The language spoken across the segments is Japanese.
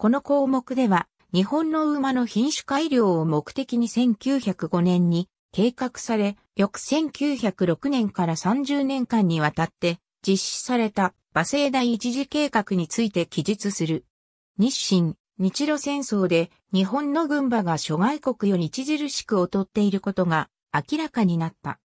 この項目では、日本の馬の品種改良を目的に1905年に計画され、翌1906年から30年間にわたって実施された馬政第一次計画について記述する。日清、日露戦争で日本の軍馬が諸外国より著しく劣っていることが明らかになった。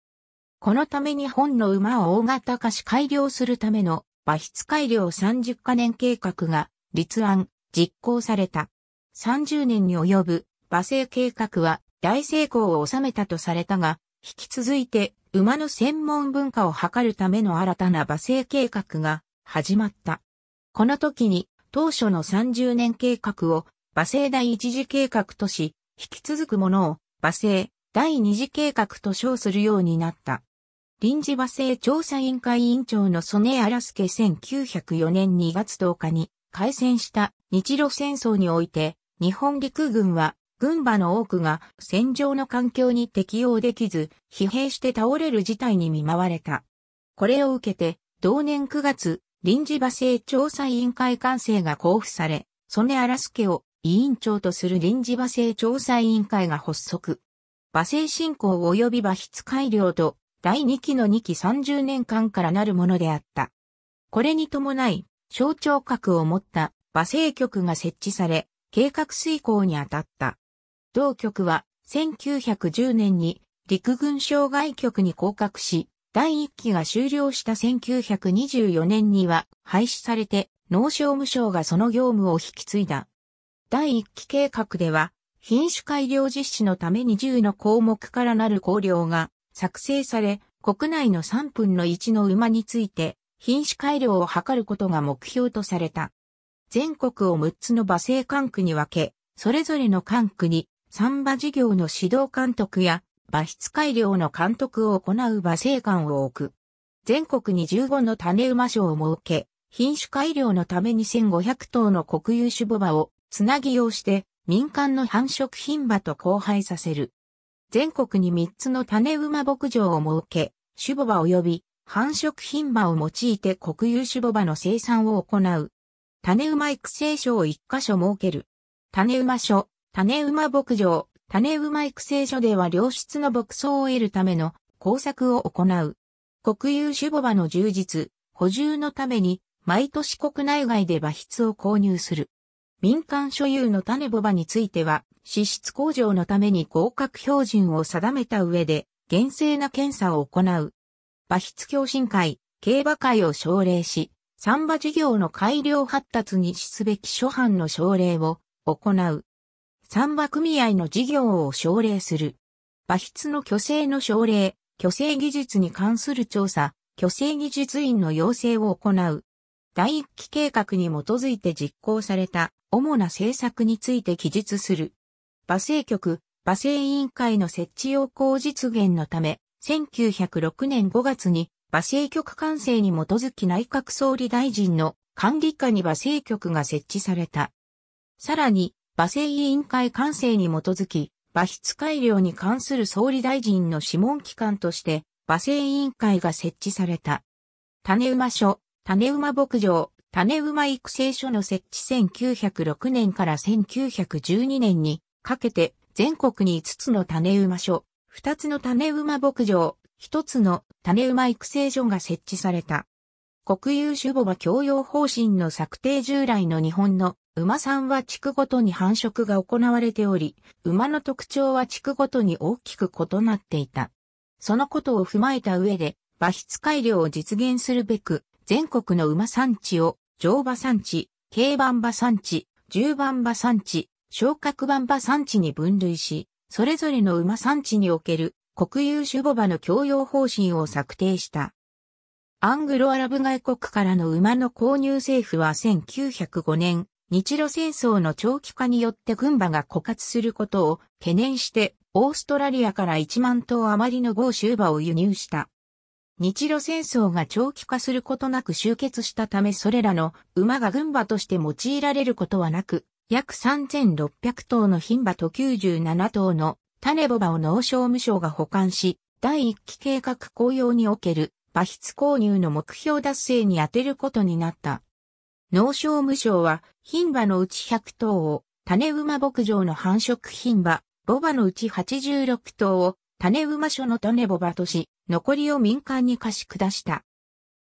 このため日本の馬を大型化し改良するための馬筆改良30カ年計画が立案、実行された。30年に及ぶ馬政計画は大成功を収めたとされたが、引き続いて馬の専門文化を図るための新たな馬政計画が始まった。この時に当初の30年計画を馬政第一次計画とし、引き続くものを馬政第二次計画と称するようになった。臨時馬政調査委員会委員長の曽根荒助1904年2月10日に改選した日露戦争において、日本陸軍は、軍馬の多くが戦場の環境に適応できず、疲弊して倒れる事態に見舞われた。これを受けて、同年9月、臨時馬政調査委員会官制が交付され、曽根荒助を委員長とする臨時馬政調査委員会が発足。馬政振興及び馬筆改良と第2期の2期30年間からなるものであった。これに伴い、象徴格を持った和政局が設置され、計画遂行に当たった。同局は1910年に陸軍障害局に降格し、第1期が終了した1924年には廃止されて農商務省がその業務を引き継いだ。第1期計画では、品種改良実施のために10の項目からなる綱領が作成され、国内の3分の1の馬について品種改良を図ることが目標とされた。全国を6つの馬政管区に分け、それぞれの管区に、三馬事業の指導監督や、馬質改良の監督を行う馬政官を置く。全国に15の種馬賞を設け、品種改良のために1500頭の国有種母馬をつなぎ用して民間の繁殖品馬と交配させる。全国に3つの種馬牧場を設け、種母馬及び繁殖品馬を用いて国有種母馬の生産を行う種馬育成所を一箇所設ける。種馬所、種馬牧場、種馬育成所では良質の牧草を得るための工作を行う。国有種母馬の充実、補充のために、毎年国内外で馬筆を購入する。民間所有の種母馬については、資質向上のために合格標準を定めた上で、厳正な検査を行う。馬筆共振会、競馬会を奨励し、サンバ事業の改良発達に資すべき諸般の奨励を行う。サンバ組合の事業を奨励する。馬筆の虚勢の奨励、虚勢技術に関する調査、虚勢技術院の要請を行う。第一期計画に基づいて実行された主な政策について記述する。馬政局、馬政委員会の設置要項実現のため、1906年5月に馬政局管制に基づき内閣総理大臣の管理下に馬政局が設置された。さらに、馬政委員会管制に基づき、馬筆改良に関する総理大臣の諮問機関として、馬政委員会が設置された。種馬所、種馬牧場、種馬育成所の設置1906年から1912年にかけて全国に5つの種馬所、2つの種馬牧場、一つの種馬育成所が設置された。国有種母馬共用方針の策定従来の日本の馬さんは地区ごとに繁殖が行われており、馬の特徴は地区ごとに大きく異なっていた。そのことを踏まえた上で、馬質改良を実現するべく、全国の馬産地を、乗馬産地、軽馬馬産地、重馬馬産地、昇格馬馬産地に分類し、それぞれの馬産地における国有種母場の共用方針を策定した。アングロアラブ外国からの馬の購入政府は1905年、日露戦争の長期化によって軍馬が枯渇することを懸念して、オーストラリアから1万頭余りの豪州馬を輸入した。日露戦争が長期化することなく終結したためそれらの馬が軍馬として用いられることはなく、約3600頭の牝馬と97頭の種ボバを農商務省が保管し、第1期計画公用における馬筆購入の目標達成に充てることになった。農商務省は、品馬のうち100頭を、種馬牧場の繁殖品馬、ボバのうち86頭を、種馬所の種ボバとし、残りを民間に貸し下した。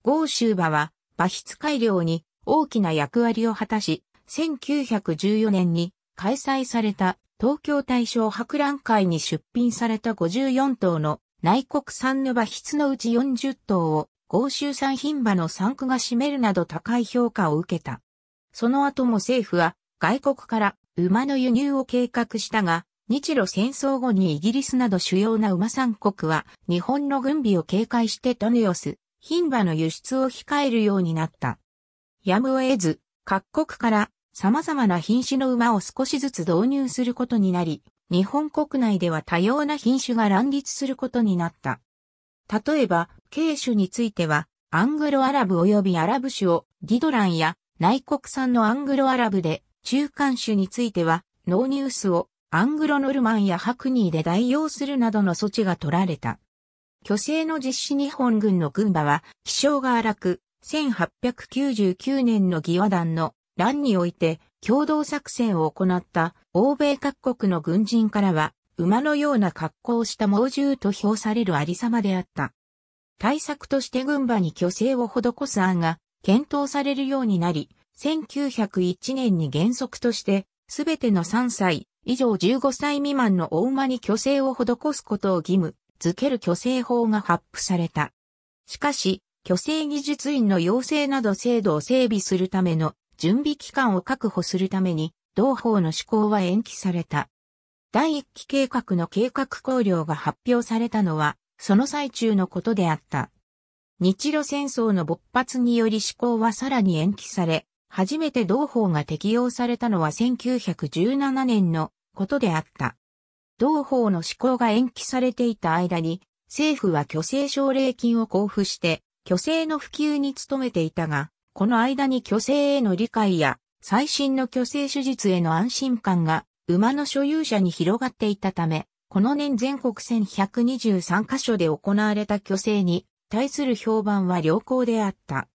豪州馬は、馬筆改良に大きな役割を果たし、1914年に開催された東京大正博覧会に出品された54頭の内国産の馬筆のうち40頭を豪州産品馬の産区が占めるなど高い評価を受けた。その後も政府は外国から馬の輸入を計画したが、日露戦争後にイギリスなど主要な馬産国は日本の軍備を警戒してトヌ・ヨス、品馬の輸出を控えるようになった。やむを得ず、各国から様々な品種の馬を少しずつ導入することになり、日本国内では多様な品種が乱立することになった。例えば、軽種については、アングロアラブ及びアラブ種をディドランや内国産のアングロアラブで、中間種については、ノーニュースをアングロノルマンやハクニーで代用するなどの措置が取られた。虚勢の実施日本軍の軍馬は、気象が荒く、1899年の義和団の乱において共同作戦を行った欧米各国の軍人からは馬のような格好をした猛獣と評されるありさまであった。対策として軍馬に虚勢を施す案が検討されるようになり、1901年に原則として、すべての3歳以上15歳未満の大馬に虚勢を施すことを義務付ける虚勢法が発布された。しかし、虚勢技術員の養成など制度を整備するための準備期間を確保するために、同法の施行は延期された。第一期計画の計画考量が発表されたのは、その最中のことであった。日露戦争の勃発により施行はさらに延期され、初めて同法が適用されたのは1917年のことであった。同法の施行が延期されていた間に、政府は虚勢奨励金を交付して、虚勢の普及に努めていたが、この間に虚勢への理解や、最新の虚勢手術への安心感が、馬の所有者に広がっていたため、この年全国1123カ所で行われた虚勢に対する評判は良好であった。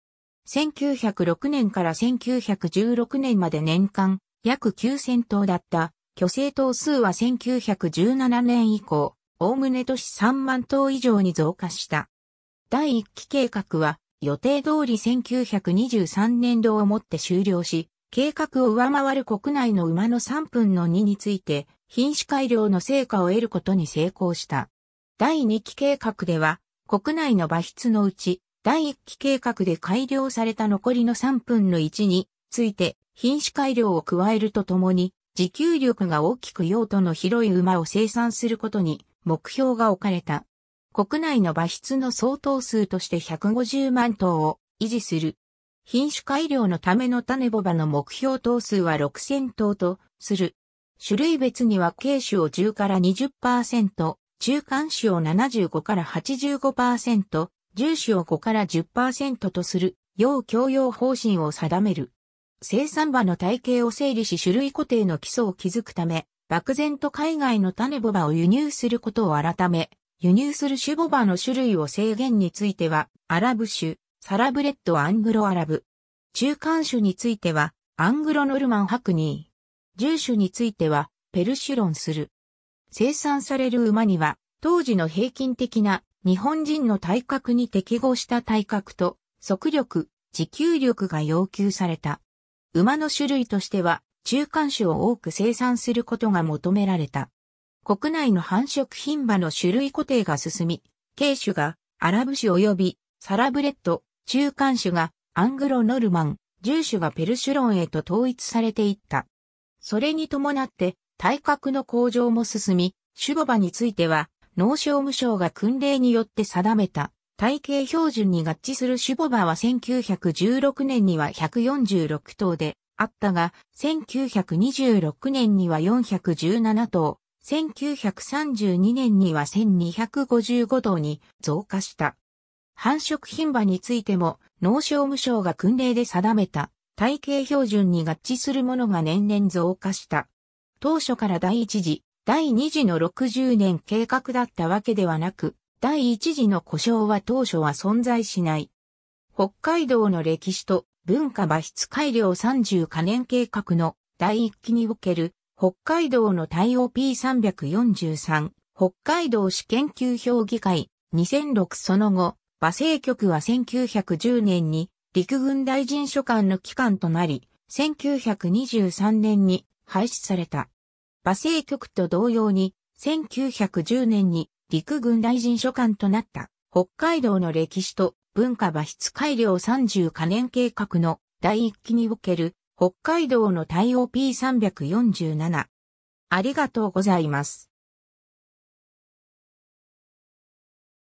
1906年から1916年まで年間約9000頭だった虚勢頭数は1917年以降、おおむね年3万頭以上に増加した。第1期計画は予定通り1923年度をもって終了し、計画を上回る国内の馬の3分の2について、品種改良の成果を得ることに成功した。第2期計画では、国内の馬筆のうち、第1期計画で改良された残りの3分の1について、品種改良を加えるとともに、持久力が大きく用途の広い馬を生産することに目標が置かれた。国内の馬質の相当数として150万頭を維持する。品種改良のための種ボバの目標頭数は6000頭とする。種類別には軽種を10から20%、中間種を75から85%、重種を5から10%とする、要共用方針を定める。生産馬の体系を整理し種類固定の基礎を築くため、漠然と海外の種ボバを輸入することを改め、輸入する種ボバの種類を制限については、アラブ種、サラブレッドアングロアラブ。中間種については、アングロノルマンハクニー。重種については、ペルシュロンする。生産される馬には、当時の平均的な日本人の体格に適合した体格と、速力、持久力が要求された。馬の種類としては、中間種を多く生産することが求められた。国内の繁殖品馬の種類固定が進み、軽種がアラブ種及びサラブレッド、中間種がアングロノルマン、重種がペルシュロンへと統一されていった。それに伴って体格の向上も進み、種母馬については農商務省が訓令によって定めた体型標準に合致する種母馬は1916年には146頭であったが、1926年には417頭、1932年には1255頭に増加した。繁殖品馬についても農商務省が訓令で定めた体系標準に合致するものが年々増加した。当初から第一次、第二次の60年計画だったわけではなく、第一次の故障は当初は存在しない。北海道の歴史と文化馬質改良30可年計画の第一期における北海道の対 OP343、北海道市研究評議会、2006その後、馬政局は1910年に陸軍大臣所管の機関となり、1923年に廃止された。馬政局と同様に、1910年に陸軍大臣所管となった北海道の歴史と文化馬質改良30可年計画の第一期における北海道の対応 P347。ありがとうございます。